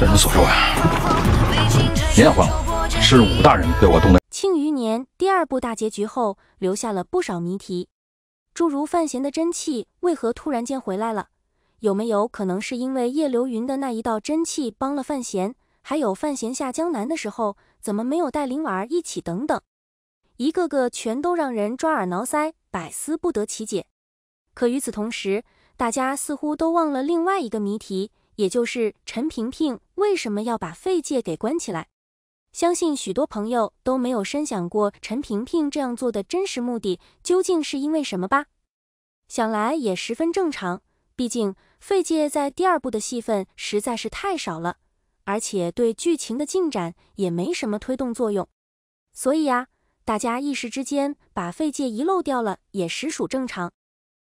正如所说，别也坏了。是武大人对我动的。庆余年第二部大结局后，留下了不少谜题，诸如范闲的真气为何突然间回来了？有没有可能是因为叶流云的那一道真气帮了范闲？还有范闲下江南的时候，怎么没有带林婉儿一起？等等，一个个全都让人抓耳挠腮，百思不得其解。可与此同时，大家似乎都忘了另外一个谜题。也就是陈萍萍为什么要把费介给关起来？相信许多朋友都没有深想过陈萍萍这样做的真实目的究竟是因为什么吧？想来也十分正常，毕竟费介在第二部的戏份实在是太少了，而且对剧情的进展也没什么推动作用，所以啊，大家一时之间把费介遗漏掉了也实属正常。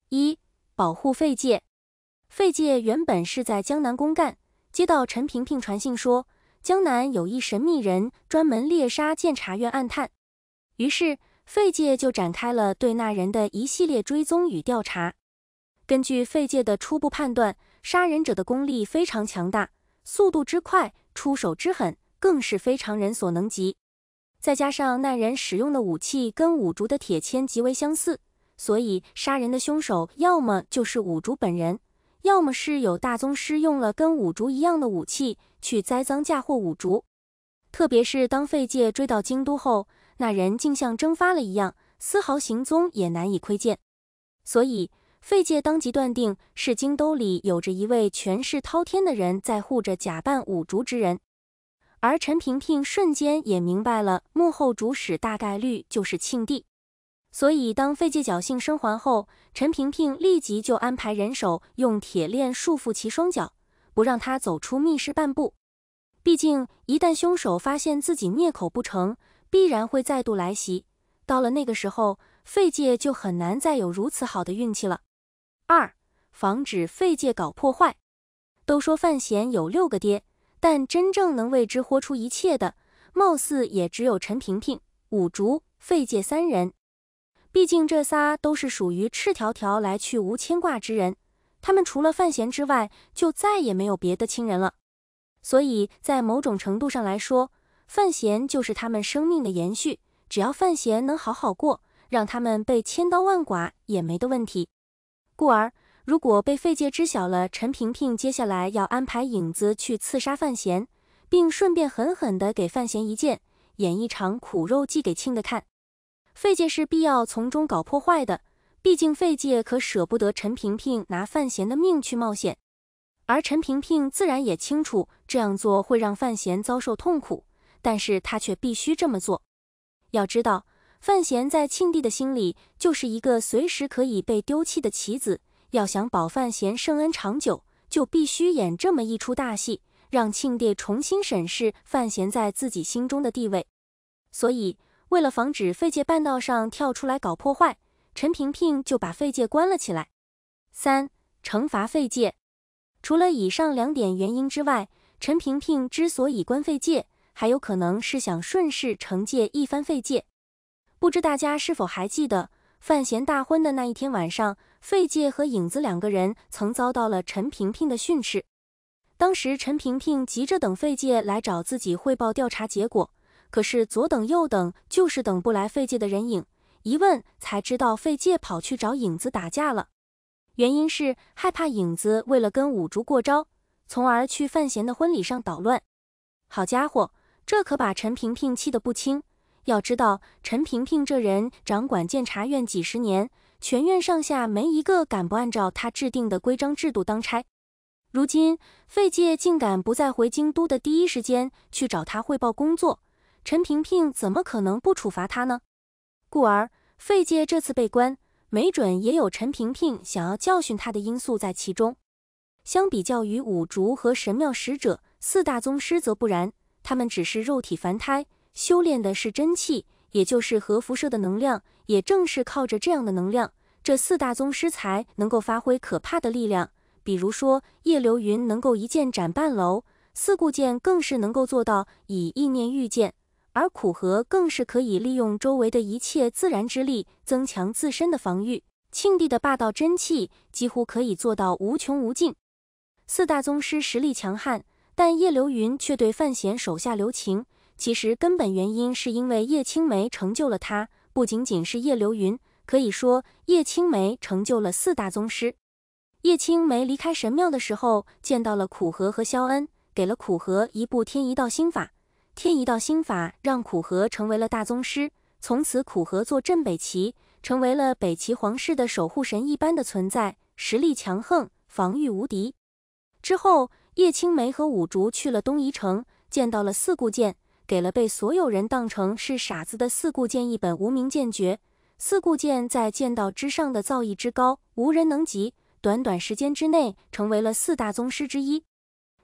一保护费介。费介原本是在江南公干，接到陈萍萍传信说江南有一神秘人专门猎杀监察院暗探，于是费介就展开了对那人的一系列追踪与调查。根据费介的初步判断，杀人者的功力非常强大，速度之快，出手之狠，更是非常人所能及。再加上那人使用的武器跟五竹的铁签极为相似，所以杀人的凶手要么就是五竹本人。要么是有大宗师用了跟五竹一样的武器去栽赃嫁祸五竹，特别是当费介追到京都后，那人竟像蒸发了一样，丝毫行踪也难以窥见。所以费介当即断定，是京都里有着一位权势滔天的人在护着假扮五竹之人。而陈萍萍瞬间也明白了，幕后主使大概率就是庆帝。所以，当费介侥幸生还后，陈萍萍立即就安排人手用铁链束缚其双脚，不让他走出密室半步。毕竟，一旦凶手发现自己灭口不成，必然会再度来袭。到了那个时候，费介就很难再有如此好的运气了。二，防止费介搞破坏。都说范闲有六个爹，但真正能为之豁出一切的，貌似也只有陈萍萍、五竹、费介三人。毕竟这仨都是属于赤条条来去无牵挂之人，他们除了范闲之外，就再也没有别的亲人了。所以，在某种程度上来说，范闲就是他们生命的延续。只要范闲能好好过，让他们被千刀万剐也没的问题。故而，如果被费介知晓了，陈萍萍接下来要安排影子去刺杀范闲，并顺便狠狠地给范闲一剑，演一场苦肉计给庆的看。费介是必要从中搞破坏的，毕竟费介可舍不得陈平平拿范闲的命去冒险，而陈平平自然也清楚这样做会让范闲遭受痛苦，但是他却必须这么做。要知道，范闲在庆帝的心里就是一个随时可以被丢弃的棋子，要想保范闲圣恩长久，就必须演这么一出大戏，让庆帝重新审视范闲在自己心中的地位，所以。为了防止费介半道上跳出来搞破坏，陈萍萍就把费介关了起来。三惩罚费介，除了以上两点原因之外，陈萍萍之所以关费介，还有可能是想顺势惩戒一番费介。不知大家是否还记得，范闲大婚的那一天晚上，费介和影子两个人曾遭到了陈萍萍的训斥。当时陈萍萍急着等费介来找自己汇报调查结果。可是左等右等就是等不来费介的人影，一问才知道费介跑去找影子打架了。原因是害怕影子为了跟五竹过招，从而去范闲的婚礼上捣乱。好家伙，这可把陈萍萍气得不轻。要知道陈萍萍这人掌管监察院几十年，全院上下没一个敢不按照他制定的规章制度当差。如今费介竟敢不在回京都的第一时间去找他汇报工作。陈萍萍怎么可能不处罚他呢？故而费介这次被关，没准也有陈萍萍想要教训他的因素在其中。相比较于五竹和神庙使者，四大宗师则不然。他们只是肉体凡胎，修炼的是真气，也就是核辐射的能量。也正是靠着这样的能量，这四大宗师才能够发挥可怕的力量。比如说叶流云能够一剑斩半楼，四顾剑更是能够做到以意念御剑。而苦荷更是可以利用周围的一切自然之力增强自身的防御。庆帝的霸道真气几乎可以做到无穷无尽。四大宗师实力强悍，但叶流云却对范闲手下留情。其实根本原因是因为叶青梅成就了他，不仅仅是叶流云，可以说叶青梅成就了四大宗师。叶青梅离开神庙的时候，见到了苦荷和肖恩，给了苦荷一部天一道心法。天一道心法让苦荷成为了大宗师，从此苦荷坐镇北齐，成为了北齐皇室的守护神一般的存在，实力强横，防御无敌。之后，叶青梅和五竹去了东夷城，见到了四顾剑，给了被所有人当成是傻子的四顾剑一本无名剑诀。四顾剑在剑道之上的造诣之高，无人能及，短短时间之内成为了四大宗师之一。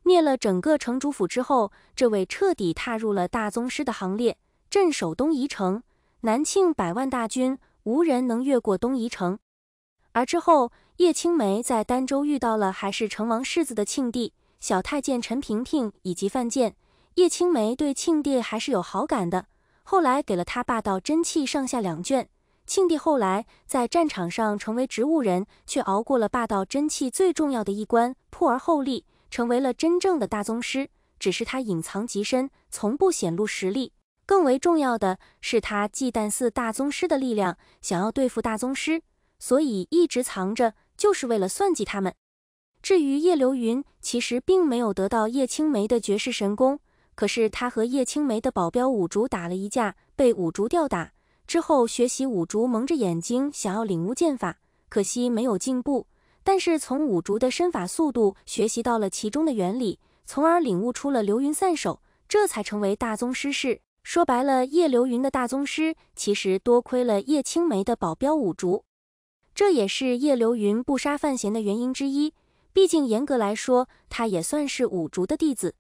灭了整个城主府之后，这位彻底踏入了大宗师的行列。镇守东夷城，南庆百万大军无人能越过东夷城。而之后，叶青梅在儋州遇到了还是成王世子的庆帝，小太监陈平平以及范建。叶青梅对庆帝还是有好感的，后来给了他霸道真气上下两卷。庆帝后来在战场上成为植物人，却熬过了霸道真气最重要的一关，破而后立。成为了真正的大宗师，只是他隐藏极深，从不显露实力。更为重要的是，他忌惮四大宗师的力量，想要对付大宗师，所以一直藏着，就是为了算计他们。至于叶流云，其实并没有得到叶青梅的绝世神功，可是他和叶青梅的保镖五竹打了一架，被五竹吊打之后，学习五竹蒙着眼睛想要领悟剑法，可惜没有进步。但是从五竹的身法速度学习到了其中的原理，从而领悟出了流云散手，这才成为大宗师。式。说白了，叶流云的大宗师其实多亏了叶青梅的保镖五竹，这也是叶流云不杀范闲的原因之一。毕竟严格来说，他也算是五竹的弟子。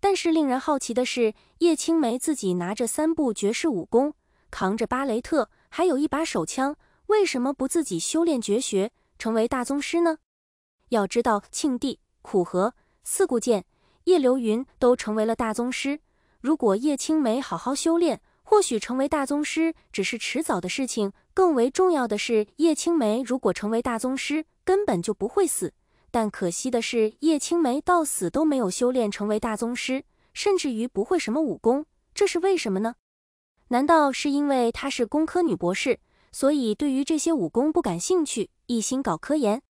但是令人好奇的是，叶青梅自己拿着三部绝世武功，扛着巴雷特，还有一把手枪，为什么不自己修炼绝学？成为大宗师呢？要知道，庆帝、苦荷、四顾剑、叶流云都成为了大宗师。如果叶青梅好好修炼，或许成为大宗师只是迟早的事情。更为重要的是，叶青梅如果成为大宗师，根本就不会死。但可惜的是，叶青梅到死都没有修炼成为大宗师，甚至于不会什么武功。这是为什么呢？难道是因为她是工科女博士？所以，对于这些武功不感兴趣，一心搞科研。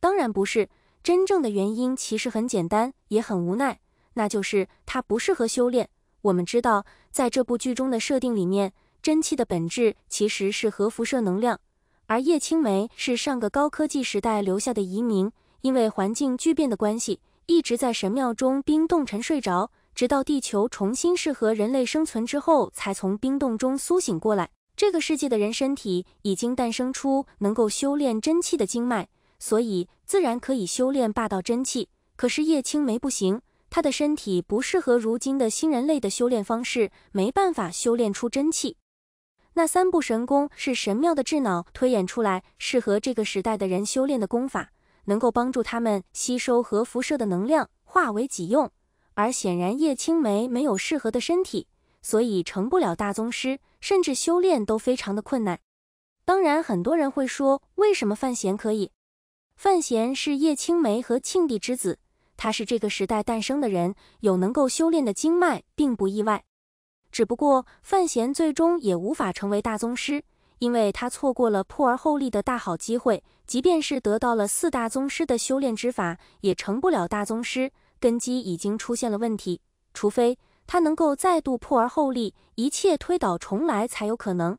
当然不是真正的原因，其实很简单，也很无奈，那就是他不适合修炼。我们知道，在这部剧中的设定里面，真气的本质其实是核辐射能量，而叶青梅是上个高科技时代留下的移民，因为环境巨变的关系，一直在神庙中冰冻沉睡着，直到地球重新适合人类生存之后，才从冰冻中苏醒过来。这个世界的人身体已经诞生出能够修炼真气的经脉，所以自然可以修炼霸道真气。可是叶青梅不行，她的身体不适合如今的新人类的修炼方式，没办法修炼出真气。那三步神功是神庙的智脑推演出来，适合这个时代的人修炼的功法，能够帮助他们吸收核辐射的能量，化为己用。而显然，叶青梅没有适合的身体。所以成不了大宗师，甚至修炼都非常的困难。当然，很多人会说，为什么范闲可以？范闲是叶青梅和庆帝之子，他是这个时代诞生的人，有能够修炼的经脉，并不意外。只不过范闲最终也无法成为大宗师，因为他错过了破而后立的大好机会。即便是得到了四大宗师的修炼之法，也成不了大宗师，根基已经出现了问题。除非。他能够再度破而后立，一切推倒重来才有可能。